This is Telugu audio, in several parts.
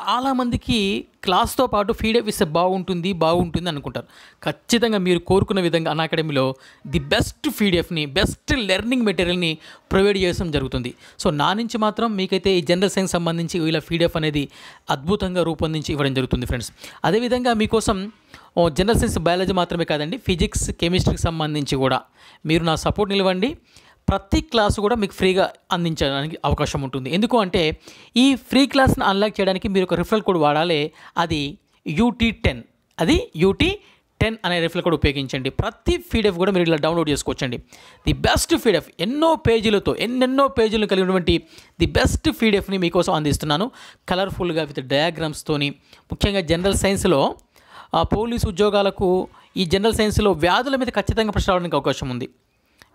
చాలామందికి క్లాస్తో పాటు ఫీడప్ ఇస్తే బాగుంటుంది బాగుంటుంది అనుకుంటారు ఖచ్చితంగా మీరు కోరుకున్న విధంగా అన్ అకాడమీలో ది బెస్ట్ ఫీడ్ఎఫ్ని బెస్ట్ లెర్నింగ్ మెటీరియల్ని ప్రొవైడ్ చేయడం జరుగుతుంది సో నా నుంచి మాత్రం మీకైతే ఈ జనరల్ సైన్స్ సంబంధించి ఇలా ఫీడ్ఎఫ్ అనేది అద్భుతంగా రూపొందించి ఇవ్వడం జరుగుతుంది ఫ్రెండ్స్ అదేవిధంగా మీకోసం జనరల్ సైన్స్ బయాలజీ మాత్రమే కాదండి ఫిజిక్స్ కెమిస్ట్రీకి సంబంధించి కూడా మీరు నా సపోర్ట్ నిలవండి ప్రతి క్లాసు కూడా మీకు ఫ్రీగా అందించడానికి అవకాశం ఉంటుంది ఎందుకు అంటే ఈ ఫ్రీ క్లాస్ని అన్లాక్ చేయడానికి మీరు ఒక రిఫరల్ కోడ్ వాడాలి అది యూటీ టెన్ అది యూటీ టెన్ అనే రిఫరల్ కోడ్ ఉపయోగించండి ప్రతి ఫీడెఫ్ కూడా మీరు ఇలా డౌన్లోడ్ చేసుకోవచ్చండి ది బెస్ట్ ఫీడఫ్ ఎన్నో పేజీలతో ఎన్నెన్నో పేజీలు కలిగినటువంటి ది బెస్ట్ ఫీడెఫ్ని మీకోసం అందిస్తున్నాను కలర్ఫుల్గా విత్ డయాగ్రామ్స్తోని ముఖ్యంగా జనరల్ సైన్స్లో పోలీసు ఉద్యోగాలకు ఈ జనరల్ సైన్స్లో వ్యాధుల మీద ఖచ్చితంగా ప్రశ్న రావడానికి అవకాశం ఉంది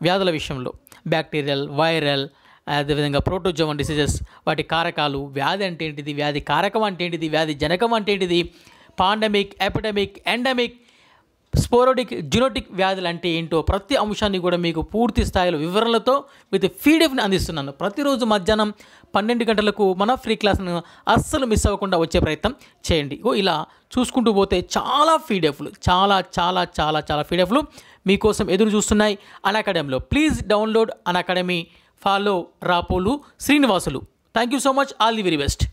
వ్యాధుల విషయంలో బ్యాక్టీరియల్ వైరల్ అదేవిధంగా ప్రోటోజోవన్ డిసీజెస్ వాటి కారకాలు వ్యాధి అంటే ఏంటిది వ్యాధి కారకం అంటే ఏంటిది వ్యాధి జనకం అంటే ఏంటిది pandemic epidemic endemic sporadic zoonotic వ్యాధులు అంటే ఏంటో ప్రతి అంశాన్ని కూడా మీకు పూర్తి స్థాయిలో వివరణలతో విత్ పీడిఎఫ్ని అందిస్తున్నాను ప్రతిరోజు మధ్యాహ్నం పన్నెండు గంటలకు మన ఫ్రీ క్లాస్ను అస్సలు మిస్ అవ్వకుండా వచ్చే ప్రయత్నం చేయండి ఓ ఇలా చూసుకుంటూ పోతే చాలా పీడిఎఫ్లు చాలా చాలా చాలా చాలా పీడిఎఫ్లు మీకోసం ఎదురు చూస్తున్నాయి అన్ అకాడమీలో please download Unacademy follow Rapolu Srinivasulu thank you so much all the very best